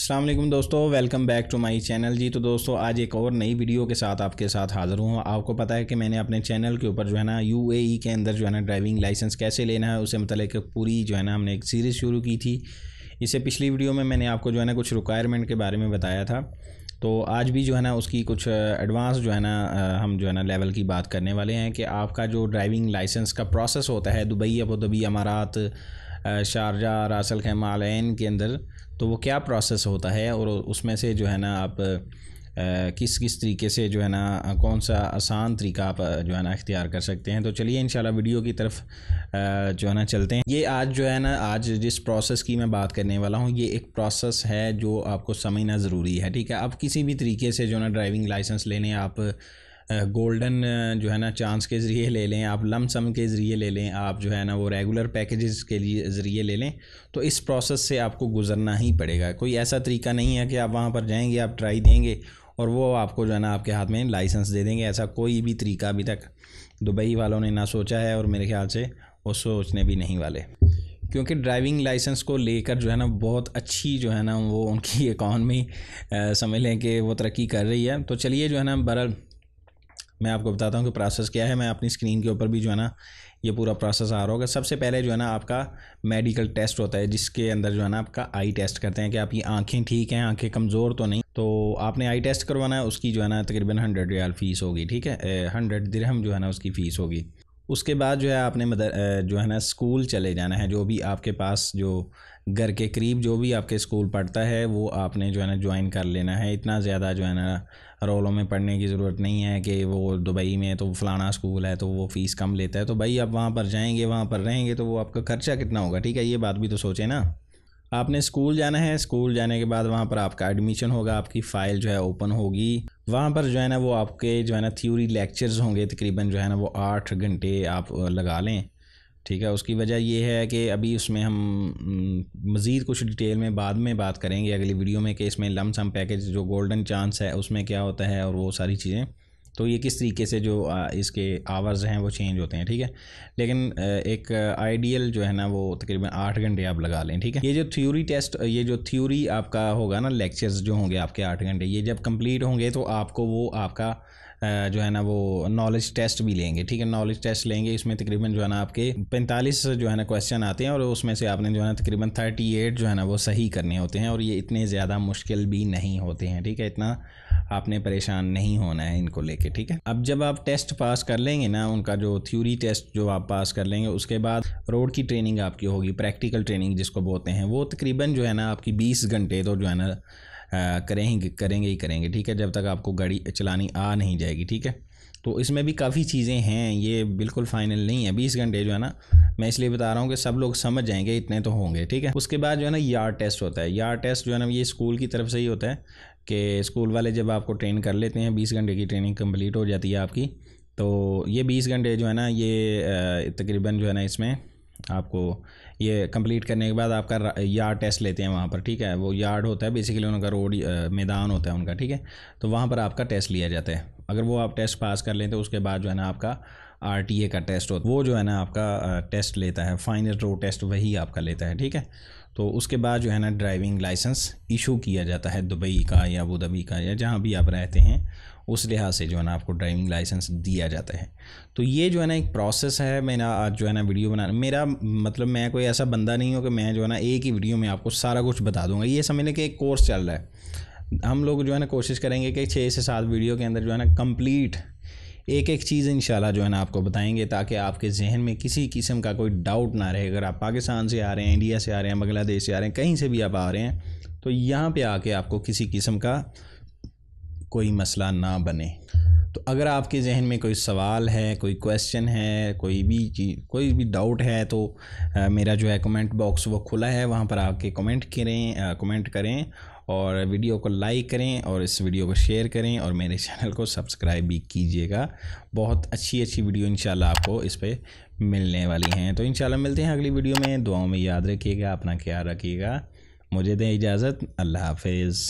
असलम दोस्तों welcome back to my channel जी तो दोस्तों आज एक और नई वीडियो के साथ आपके साथ हाज़िर हूँ आपको पता है कि मैंने अपने चैनल के ऊपर जो है ना यूएई e के अंदर जो है ना ड्राइविंग लाइसेंस कैसे लेना है उसे मतलब पूरी जो है ना हमने एक सीरीज़ शुरू की थी इसे पिछली वीडियो में मैंने आपको जो है ना कुछ रिक्वायरमेंट के बारे में बताया था तो आज भी जो है ना उसकी कुछ एडवांस जो है ना हम जो है ना लेवल की बात करने वाले हैं कि आपका जो ड्राइविंग लाइसेंस का प्रोसेस होता है दुबई अबू धाबी अमारात शारजा रासल खेमा आलैन के अंदर तो वो क्या प्रोसेस होता है और उसमें से जो है ना आप किस किस तरीके से जो है ना कौन सा आसान तरीका आप जो है ना इख्तियार कर सकते हैं तो चलिए इन वीडियो की तरफ जो है ना चलते हैं ये आज जो है ना आज जिस प्रोसेस की मैं बात करने वाला हूँ ये एक प्रोसेस है जो आपको समझना ज़रूरी है ठीक है आप किसी भी तरीके से जो है ना ड्राइविंग लाइसेंस लेने आप गोल्डन जो है ना चांस के ज़रिए ले लें आप लम सम के ज़रिए ले लें आप जो है ना वो रेगुलर पैकेजेस के लिए ज़रिए ले लें तो इस प्रोसेस से आपको गुजरना ही पड़ेगा कोई ऐसा तरीका नहीं है कि आप वहाँ पर जाएंगे आप ट्राई देंगे और वो आपको जो है ना आपके हाथ में लाइसेंस दे देंगे ऐसा कोई भी तरीका अभी तक दुबई वालों ने ना सोचा है और मेरे ख्याल से वो सोचने भी नहीं वाले क्योंकि ड्राइविंग लाइसेंस को लेकर जो है ना बहुत अच्छी जो है ना वो उनकी इकॉनमी समझ लें कि वो तरक्की कर रही है तो चलिए जो है ना बरल मैं आपको बताता हूँ कि प्रोसेस क्या है मैं अपनी स्क्रीन के ऊपर भी जो है ना ये पूरा प्रोसेस आ रहा होगा सबसे पहले जो है ना आपका मेडिकल टेस्ट होता है जिसके अंदर जो है ना आपका आई टेस्ट करते हैं कि आपकी आंखें ठीक हैं आंखें कमज़ोर तो नहीं तो आपने आई टेस्ट करवाना है उसकी जो है ना तकरीबन हंड्रेड रियाल फ़ीस होगी ठीक है हंड्रेड दिरहम जो है ना उसकी फ़ीस होगी उसके बाद जो है आपने मदर जो है ना स्कूल चले जाना है जो भी आपके पास जो घर के करीब जो भी आपके स्कूल पढ़ता है वो आपने जो है ना ज्वाइन कर लेना है इतना ज़्यादा जो है ना रोलों में पढ़ने की ज़रूरत नहीं है कि वो दुबई में तो फलाना स्कूल है तो वो फ़ीस कम लेता है तो भाई आप वहाँ पर जाएंगे वहाँ पर रहेंगे तो वो आपका खर्चा कितना होगा ठीक है ये बात भी तो सोचें ना आपने स्कूल जाना है स्कूल जाने के बाद वहाँ पर आपका एडमिशन होगा आपकी फ़ाइल जो है ओपन होगी वहाँ पर जो है ना वो आपके जो है ना थ्योरी लेक्चर्स होंगे तकरीबन जो है ना वो आठ घंटे आप लगा लें ठीक है उसकी वजह यह है कि अभी उसमें हम मज़ीद कुछ डिटेल में बाद में बात करेंगे अगली वीडियो में कि इसमें लम सम पैकेज जो गोल्डन चांस है उसमें क्या होता है और वो सारी चीज़ें तो ये किस तरीके से जो इसके आवर्स हैं वो चेंज होते हैं ठीक है लेकिन एक आइडियल जो है ना वो तकरीबन आठ घंटे आप लगा लें ठीक है ये जो थ्योरी टेस्ट ये जो थ्योरी आपका होगा ना लेक्चर्स जो होंगे आपके आठ घंटे ये जब कंप्लीट होंगे तो आपको वो आपका जो है ना वो नॉलेज टेस्ट भी लेंगे ठीक है नॉलेज टेस्ट लेंगे इसमें तकरीबन जो है ना आपके पैंतालीस जो है ना क्वेश्चन आते हैं और उसमें से आपने जो है ना तकरीबन थर्टी एट जो है ना वो सही करने होते हैं और ये इतने ज़्यादा मुश्किल भी नहीं होते हैं ठीक है इतना आपने परेशान नहीं होना है इनको लेके ठीक है अब जब आप टेस्ट पास कर लेंगे ना उनका जो थ्योरी टेस्ट जो आप पास कर लेंगे उसके बाद रोड की ट्रेनिंग आपकी होगी प्रैक्टिकल ट्रेनिंग जिसको बोलते हैं वो तकरीबन जो है ना आपकी बीस घंटे तो जो है ना करेंगे करेंगे ही करेंगे ठीक है जब तक आपको गाड़ी चलानी आ नहीं जाएगी ठीक है तो इसमें भी काफ़ी चीज़ें हैं ये बिल्कुल फाइनल नहीं है बीस घंटे जो है ना मैं इसलिए बता रहा हूँ कि सब लोग समझ जाएंगे इतने तो होंगे ठीक है उसके बाद जो है ना यार टेस्ट होता है यार टेस्ट जो है ना ये स्कूल की तरफ से ही होता है कि स्कूल वाले जब आपको ट्रेन कर लेते हैं बीस घंटे की ट्रेनिंग कम्प्लीट हो जाती है आपकी तो ये बीस घंटे जो है ना ये तकरीबन जो है ना इसमें आपको ये कंप्लीट करने के बाद आपका यार्ड टेस्ट लेते हैं वहाँ पर ठीक है वो यार्ड होता है बेसिकली उनका रोड मैदान होता है उनका ठीक है तो वहाँ पर आपका टेस्ट लिया जाता है अगर वो आप टेस्ट पास कर लें तो उसके बाद जो है ना आपका आर का टेस्ट होता है वो जो है ना आपका टेस्ट लेता है फाइनल रोड टेस्ट वही आपका लेता है ठीक है तो उसके बाद जो है ना ड्राइविंग लाइसेंस इशू किया जाता है दुबई का या अबू धाबी का या जहाँ भी आप रहते हैं उस लिहाज से जो है ना आपको ड्राइविंग लाइसेंस दिया जाता है तो ये जो है ना एक प्रोसेस है मेरा आज जो है ना वीडियो बनाना मेरा मतलब मैं कोई ऐसा बंदा नहीं हूँ कि मैं जो है ना एक ही वीडियो में आपको सारा कुछ बता दूंगा ये समझ लें कि एक कोर्स चल रहा है हम लोग जो है ना कोशिश करेंगे कि छः से सात वीडियो के अंदर जो है ना कंप्लीट एक एक चीज़ इन जो है ना आपको बताएंगे ताकि आपके जहन में किसी किस्म का कोई डाउट ना रहे अगर आप पाकिस्तान से आ रहे हैं इंडिया से आ रहे हैं बांग्लादेश से आ रहे हैं कहीं से भी आप आ रहे हैं तो यहाँ पे आके आपको किसी किस्म का कोई मसला ना बने तो अगर आपके जहन में कोई सवाल है कोई क्वेश्चन है कोई भी चीज़ कोई भी डाउट है तो आ, मेरा जो है कमेंट बॉक्स वो खुला है वहाँ पर आके कमेंट करें कमेंट करें और वीडियो को लाइक करें और इस वीडियो को शेयर करें और मेरे चैनल को सब्सक्राइब भी कीजिएगा बहुत अच्छी अच्छी वीडियो इंशाल्लाह आपको इस पर मिलने वाली हैं तो इंशाल्लाह मिलते हैं अगली वीडियो में दुआओं में याद रखिएगा अपना ख्याल रखिएगा मुझे दें इजाज़त अल्लाह हाफिज़